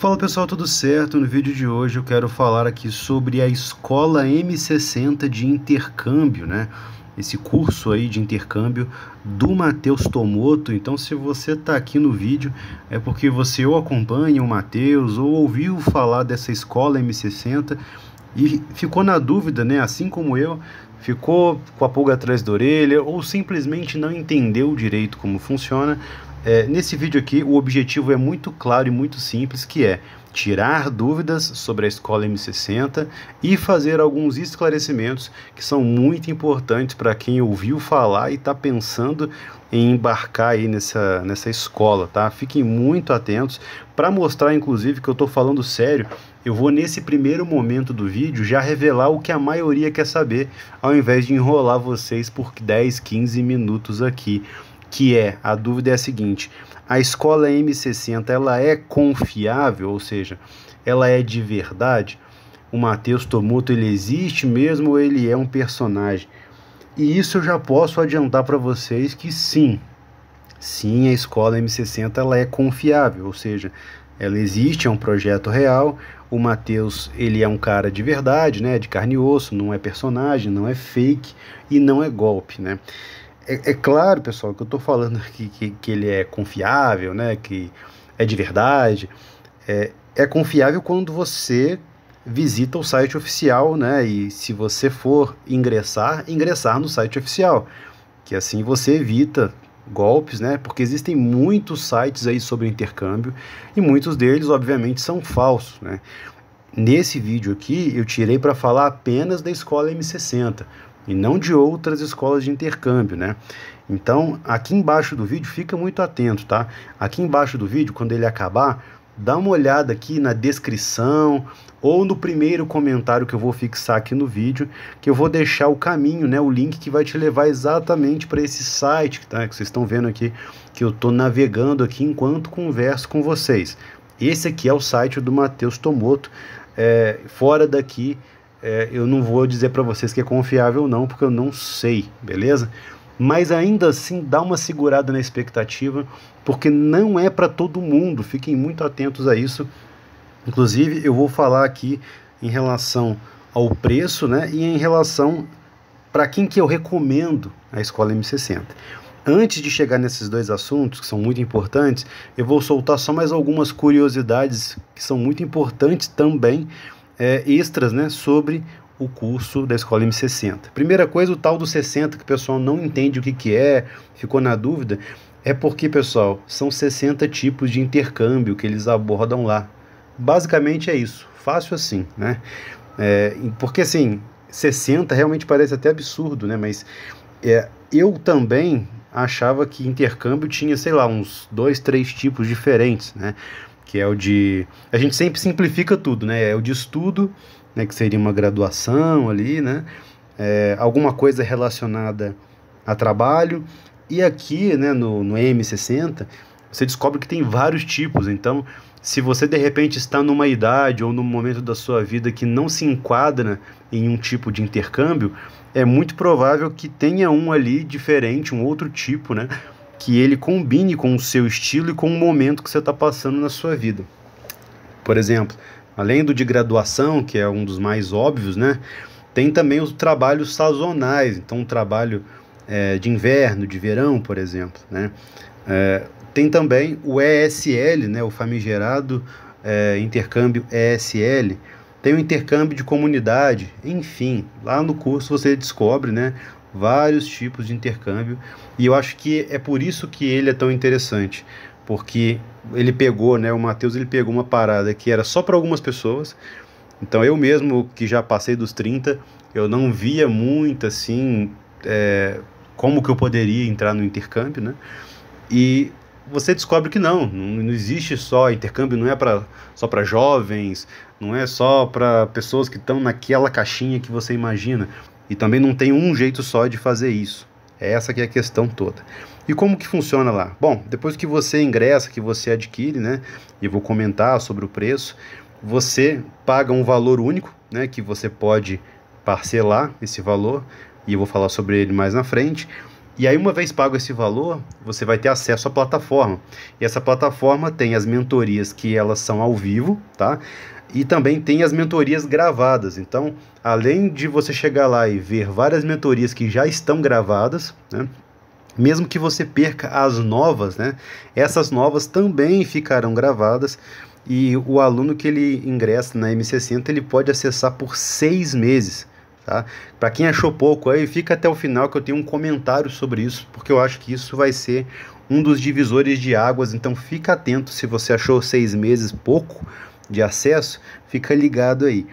Fala pessoal, tudo certo? No vídeo de hoje eu quero falar aqui sobre a escola M60 de intercâmbio, né? Esse curso aí de intercâmbio do Matheus Tomoto. Então, se você está aqui no vídeo, é porque você ou acompanha o Matheus ou ouviu falar dessa escola M60 e ficou na dúvida, né? Assim como eu, ficou com a pulga atrás da orelha ou simplesmente não entendeu direito como funciona. É, nesse vídeo aqui, o objetivo é muito claro e muito simples, que é tirar dúvidas sobre a escola M60 e fazer alguns esclarecimentos que são muito importantes para quem ouviu falar e está pensando em embarcar aí nessa, nessa escola, tá? Fiquem muito atentos para mostrar, inclusive, que eu estou falando sério. Eu vou nesse primeiro momento do vídeo já revelar o que a maioria quer saber, ao invés de enrolar vocês por 10, 15 minutos aqui que é, a dúvida é a seguinte, a escola M60, ela é confiável, ou seja, ela é de verdade? O Matheus Tomoto, ele existe mesmo ou ele é um personagem? E isso eu já posso adiantar para vocês que sim. Sim, a escola M60 ela é confiável, ou seja, ela existe, é um projeto real. O Matheus, ele é um cara de verdade, né, de carne e osso, não é personagem, não é fake e não é golpe, né? é, é claro, pessoal, que eu estou falando que, que ele é confiável, né? Que é de verdade. É, é confiável quando você visita o site oficial, né? E se você for ingressar, ingressar no site oficial, que assim você evita golpes, né? Porque existem muitos sites aí sobre intercâmbio e muitos deles, obviamente, são falsos, né? Nesse vídeo aqui, eu tirei para falar apenas da escola M60, e não de outras escolas de intercâmbio, né? Então, aqui embaixo do vídeo, fica muito atento, tá? Aqui embaixo do vídeo, quando ele acabar, dá uma olhada aqui na descrição ou no primeiro comentário que eu vou fixar aqui no vídeo, que eu vou deixar o caminho, né, o link que vai te levar exatamente para esse site tá, que vocês estão vendo aqui, que eu estou navegando aqui enquanto converso com vocês. Esse aqui é o site do Matheus Tomoto, é, fora daqui é, eu não vou dizer para vocês que é confiável ou não, porque eu não sei, beleza? Mas ainda assim dá uma segurada na expectativa, porque não é para todo mundo. Fiquem muito atentos a isso. Inclusive, eu vou falar aqui em relação ao preço, né, e em relação para quem que eu recomendo a escola M60. Antes de chegar nesses dois assuntos, que são muito importantes, eu vou soltar só mais algumas curiosidades que são muito importantes também é, extras né, sobre o curso da Escola M60. Primeira coisa, o tal do 60, que o pessoal não entende o que, que é, ficou na dúvida, é porque, pessoal, são 60 tipos de intercâmbio que eles abordam lá. Basicamente é isso, fácil assim, né? É, porque assim, 60 realmente parece até absurdo, né? Mas é, eu também achava que intercâmbio tinha, sei lá, uns dois, três tipos diferentes, né? que é o de. A gente sempre simplifica tudo, né? É o de estudo, né, que seria uma graduação ali, né? É, alguma coisa relacionada a trabalho. E aqui, né, no, no M60, você descobre que tem vários tipos. Então, se você de repente está numa idade ou num momento da sua vida que não se enquadra em um tipo de intercâmbio, é muito provável que tenha um ali diferente, um outro tipo, né? que ele combine com o seu estilo e com o momento que você está passando na sua vida. Por exemplo, além do de graduação, que é um dos mais óbvios, né? Tem também os trabalhos sazonais, então um trabalho é, de inverno, de verão, por exemplo, né? É, tem também o ESL, né? O famigerado é, intercâmbio ESL. Tem o intercâmbio de comunidade, enfim, lá no curso você descobre, né? vários tipos de intercâmbio, e eu acho que é por isso que ele é tão interessante, porque ele pegou, né, o Matheus ele pegou uma parada que era só para algumas pessoas. Então eu mesmo que já passei dos 30, eu não via muito assim é, como que eu poderia entrar no intercâmbio, né? E você descobre que não, não, existe só intercâmbio, não é para só para jovens, não é só para pessoas que estão naquela caixinha que você imagina. E também não tem um jeito só de fazer isso. É essa que é a questão toda. E como que funciona lá? Bom, depois que você ingressa, que você adquire, né? E vou comentar sobre o preço, você paga um valor único, né, que você pode parcelar esse valor, e eu vou falar sobre ele mais na frente. E aí, uma vez pago esse valor, você vai ter acesso à plataforma. E essa plataforma tem as mentorias que elas são ao vivo, tá? E também tem as mentorias gravadas. Então, além de você chegar lá e ver várias mentorias que já estão gravadas, né? Mesmo que você perca as novas, né? Essas novas também ficarão gravadas e o aluno que ele ingressa na M60 ele pode acessar por seis meses. Tá? Para quem achou pouco aí, fica até o final que eu tenho um comentário sobre isso, porque eu acho que isso vai ser um dos divisores de águas, então fica atento se você achou seis meses pouco de acesso, fica ligado aí.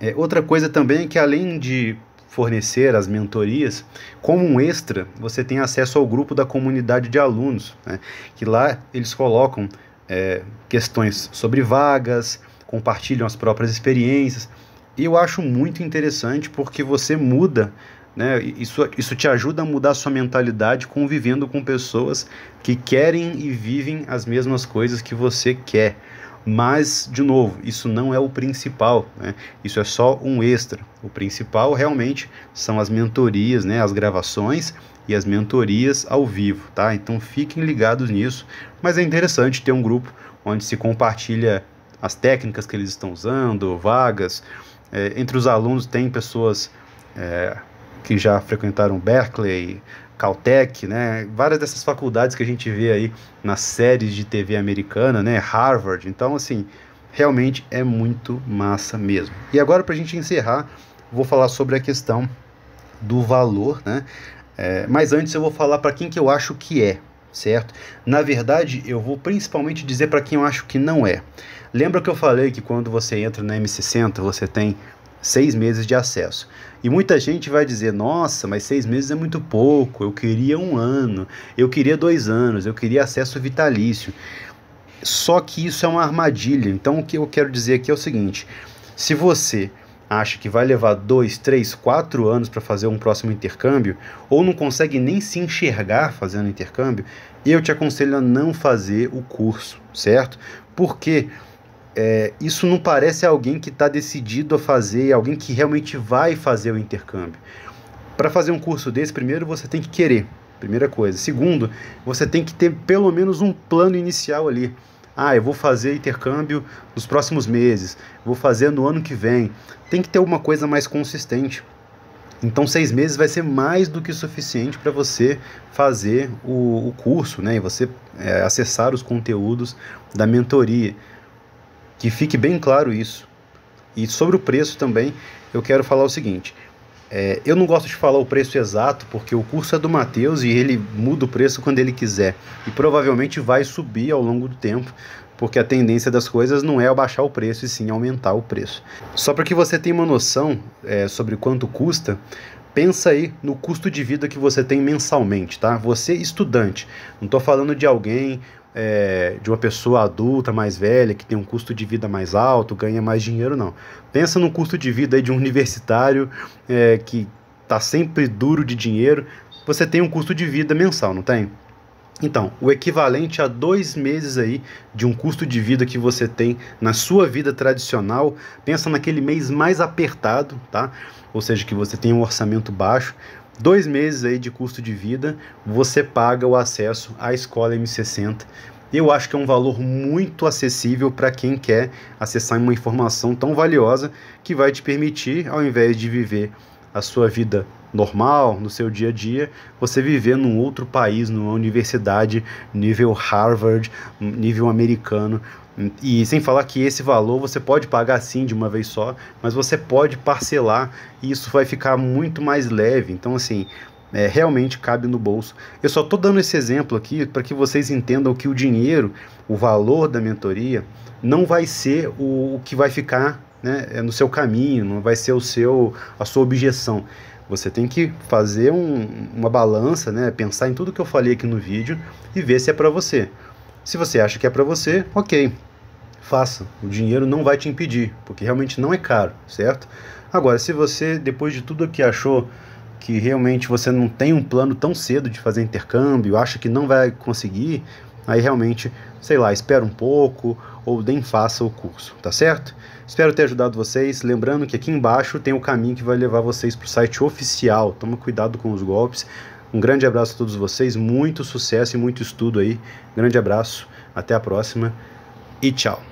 É, outra coisa também é que além de fornecer as mentorias, como um extra, você tem acesso ao grupo da comunidade de alunos, né? que lá eles colocam é, questões sobre vagas, compartilham as próprias experiências, e eu acho muito interessante porque você muda, né? Isso, isso te ajuda a mudar sua mentalidade convivendo com pessoas que querem e vivem as mesmas coisas que você quer. Mas, de novo, isso não é o principal, né? isso é só um extra. O principal realmente são as mentorias, né? as gravações e as mentorias ao vivo, tá? Então fiquem ligados nisso. Mas é interessante ter um grupo onde se compartilha as técnicas que eles estão usando, vagas, é, entre os alunos tem pessoas é, que já frequentaram Berkeley, Caltech, né? Várias dessas faculdades que a gente vê aí nas séries de TV americana, né? Harvard. Então, assim, realmente é muito massa mesmo. E agora, para a gente encerrar, vou falar sobre a questão do valor, né? É, mas antes eu vou falar para quem que eu acho que é, certo? Na verdade, eu vou principalmente dizer para quem eu acho que não é. Lembra que eu falei que quando você entra na M60 você tem seis meses de acesso. E muita gente vai dizer: nossa, mas seis meses é muito pouco, eu queria um ano, eu queria dois anos, eu queria acesso vitalício. Só que isso é uma armadilha. Então o que eu quero dizer aqui é o seguinte: se você acha que vai levar dois, três, quatro anos para fazer um próximo intercâmbio, ou não consegue nem se enxergar fazendo intercâmbio, eu te aconselho a não fazer o curso, certo? Porque quê? é, isso não parece alguém que está decidido a fazer, alguém que realmente vai fazer o intercâmbio. Para fazer um curso desse, primeiro você tem que querer, primeira coisa. Segundo, você tem que ter pelo menos um plano inicial ali. Ah, eu vou fazer intercâmbio nos próximos meses, vou fazer no ano que vem. Tem que ter alguma coisa mais consistente. Então, seis meses vai ser mais do que suficiente para você fazer o, o, curso, né? E você é, acessar os conteúdos da mentoria. Que fique bem claro isso. E sobre o preço também, eu quero falar o seguinte: é, eu não gosto de falar o preço exato, porque o curso é do Matheus e ele muda o preço quando ele quiser. E provavelmente vai subir ao longo do tempo, porque a tendência das coisas não é baixar o preço, e sim aumentar o preço. Só para que você tenha uma noção é, sobre quanto custa, Pensa aí no custo de vida que você tem mensalmente, tá? Você estudante, não estou falando de alguém, é, de uma pessoa adulta mais velha que tem um custo de vida mais alto, ganha mais dinheiro, não. Pensa no custo de vida aí de um universitário é, que está sempre duro de dinheiro. Você tem um custo de vida mensal, não tem? Então, o equivalente a dois meses aí de um custo de vida que você tem na sua vida tradicional, pensa naquele mês mais apertado, tá? Ou seja, que você tem um orçamento baixo, dois meses aí de custo de vida, você paga o acesso à escola M60. Eu acho que é um valor muito acessível para quem quer acessar uma informação tão valiosa que vai te permitir, ao invés de viver a sua vida normal, no seu dia a dia, você viver num outro país, numa universidade nível Harvard, nível americano. E sem falar que esse valor você pode pagar sim de uma vez só, mas você pode parcelar e isso vai ficar muito mais leve. Então, assim, é, realmente cabe no bolso. Eu só estou dando esse exemplo aqui para que vocês entendam que o dinheiro, o valor da mentoria, não vai ser o, o que vai ficar né, é no seu caminho, não vai ser o seu a sua objeção. Você tem que fazer um, uma balança, né? pensar em tudo que eu falei aqui no vídeo e ver se é para você. Se você acha que é para você, ok, faça. O dinheiro não vai te impedir, porque realmente não é caro, certo? Agora, se você, depois de tudo que achou que realmente você não tem um plano tão cedo de fazer intercâmbio, acha que não vai conseguir, aí realmente, sei lá, espera um pouco ou nem faça o curso, tá certo? Espero ter ajudado vocês. Lembrando que aqui embaixo tem o caminho que vai levar vocês para o site oficial. Toma cuidado com os golpes. Um grande abraço a todos vocês, muito sucesso e muito estudo aí. Grande abraço, até a próxima e tchau.